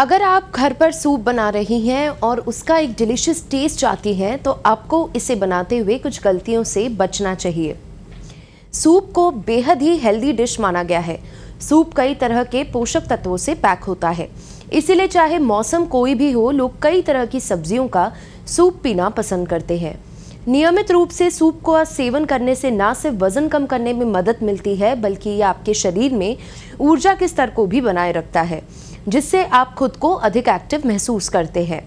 अगर आप घर पर सूप बना रही हैं और उसका एक डिलीशियस टेस्ट चाहती हैं तो आपको इसे बनाते हुए कुछ गलतियों से बचना चाहिए सूप को बेहद ही हेल्दी डिश माना गया है सूप कई तरह के पोषक तत्वों से पैक होता है इसीलिए चाहे मौसम कोई भी हो लोग कई तरह की सब्जियों का सूप पीना पसंद करते हैं नियमित रूप से सूप को सेवन करने से ना सिर्फ वजन कम करने में मदद मिलती है बल्कि ये आपके शरीर में ऊर्जा के स्तर को भी बनाए रखता है जिससे आप खुद को अधिक एक्टिव महसूस करते हैं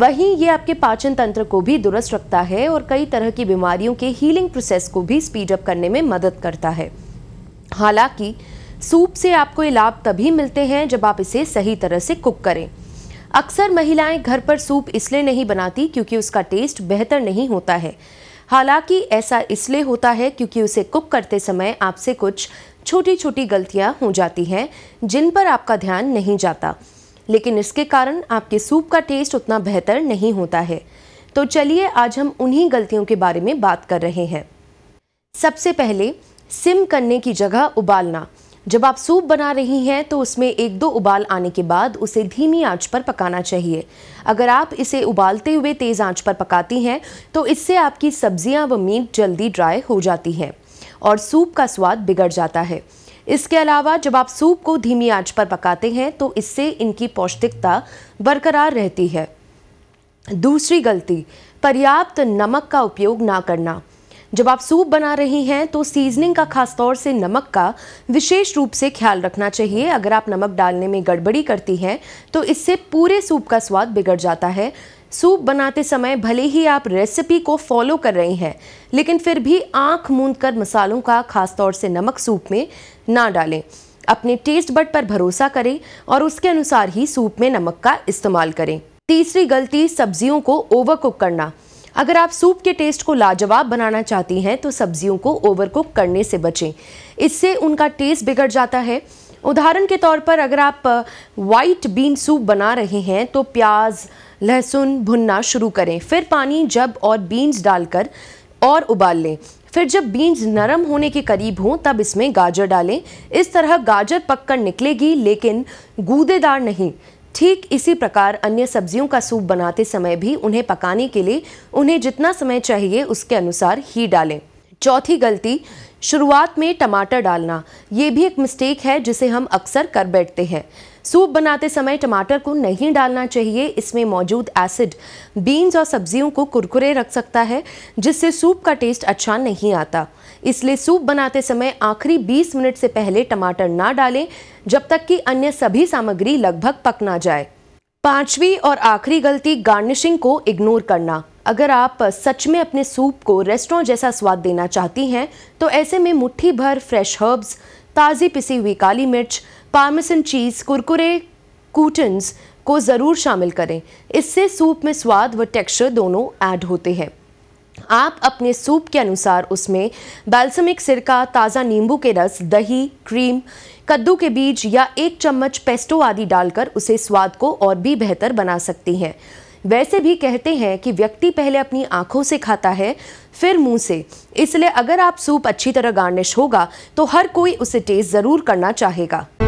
वहीं ये आपके पाचन तंत्र को भी दुरुस्त रखता है और कई तरह की बीमारियों के हीलिंग प्रोसेस को भी स्पीड अप करने में मदद करता है हालांकि सूप से आपको ये लाभ तभी मिलते हैं जब आप इसे सही तरह से कुक करें अक्सर महिलाएं घर पर सूप इसलिए नहीं बनाती क्योंकि उसका टेस्ट बेहतर नहीं होता है हालांकि ऐसा इसलिए होता है क्योंकि उसे कुक करते समय आपसे कुछ छोटी छोटी गलतियां हो जाती हैं जिन पर आपका ध्यान नहीं जाता लेकिन इसके कारण आपके सूप का टेस्ट उतना बेहतर नहीं होता है तो चलिए आज हम उन्हीं गलतियों के बारे में बात कर रहे हैं सबसे पहले सिम करने की जगह उबालना जब आप सूप बना रही हैं तो उसमें एक दो उबाल आने के बाद उसे धीमी आंच पर पकाना चाहिए अगर आप इसे उबालते हुए तेज़ आंच पर पकाती हैं तो इससे आपकी सब्जियां व मीट जल्दी ड्राई हो जाती हैं और सूप का स्वाद बिगड़ जाता है इसके अलावा जब आप सूप को धीमी आंच पर पकाते हैं तो इससे इनकी पौष्टिकता बरकरार रहती है दूसरी गलती पर्याप्त नमक का उपयोग ना करना जब आप सूप बना रही हैं तो सीजनिंग का खासतौर से नमक का विशेष रूप से ख्याल रखना चाहिए अगर आप नमक डालने में गड़बड़ी करती हैं तो इससे पूरे सूप का स्वाद बिगड़ जाता है सूप बनाते समय भले ही आप रेसिपी को फॉलो कर रहे हैं लेकिन फिर भी आंख मूंद कर मसालों का खासतौर से नमक सूप में ना डालें अपने टेस्ट बट पर भरोसा करें और उसके अनुसार ही सूप में नमक का इस्तेमाल करें तीसरी गलती सब्जियों को ओवर कुक करना अगर आप सूप के टेस्ट को लाजवाब बनाना चाहती हैं तो सब्जियों को ओवर कुक करने से बचें इससे उनका टेस्ट बिगड़ जाता है उदाहरण के तौर पर अगर आप वाइट बीन सूप बना रहे हैं तो प्याज लहसुन भुनना शुरू करें फिर पानी जब और बीन्स डालकर और उबाल लें फिर जब बीन्स नरम होने के करीब हों तब इसमें गाजर डालें इस तरह गाजर पककर निकलेगी लेकिन गूदेदार नहीं ठीक इसी प्रकार अन्य सब्जियों का सूप बनाते समय भी उन्हें पकाने के लिए उन्हें जितना समय चाहिए उसके अनुसार ही डालें चौथी गलती शुरुआत में टमाटर डालना ये भी एक मिस्टेक है जिसे हम अक्सर कर बैठते हैं सूप बनाते समय टमाटर को नहीं डालना चाहिए इसमें मौजूद एसिड बीन्स और सब्जियों को कुरकुरे रख सकता है जिससे सूप का टेस्ट अच्छा नहीं आता इसलिए सूप बनाते समय आखिरी 20 मिनट से पहले टमाटर ना डालें जब तक कि अन्य सभी सामग्री लगभग पक ना जाए पांचवी और आखिरी गलती गार्निशिंग को इग्नोर करना अगर आप सच में अपने सूप को रेस्टोरेंट जैसा स्वाद देना चाहती हैं तो ऐसे में मुट्ठी भर फ्रेश हर्ब्स ताज़ी पिसी हुई काली मिर्च पार्मेसन चीज़ कुरकुरे कूटन्स को ज़रूर शामिल करें इससे सूप में स्वाद व टेक्सचर दोनों ऐड होते हैं आप अपने सूप के अनुसार उसमें बैल्समिक सिरका ताज़ा नींबू के रस दही क्रीम कद्दू के बीज या एक चम्मच पेस्टो आदि डालकर उसे स्वाद को और भी बेहतर बना सकती हैं वैसे भी कहते हैं कि व्यक्ति पहले अपनी आंखों से खाता है फिर मुंह से इसलिए अगर आप सूप अच्छी तरह गार्निश होगा तो हर कोई उसे टेस्ट ज़रूर करना चाहेगा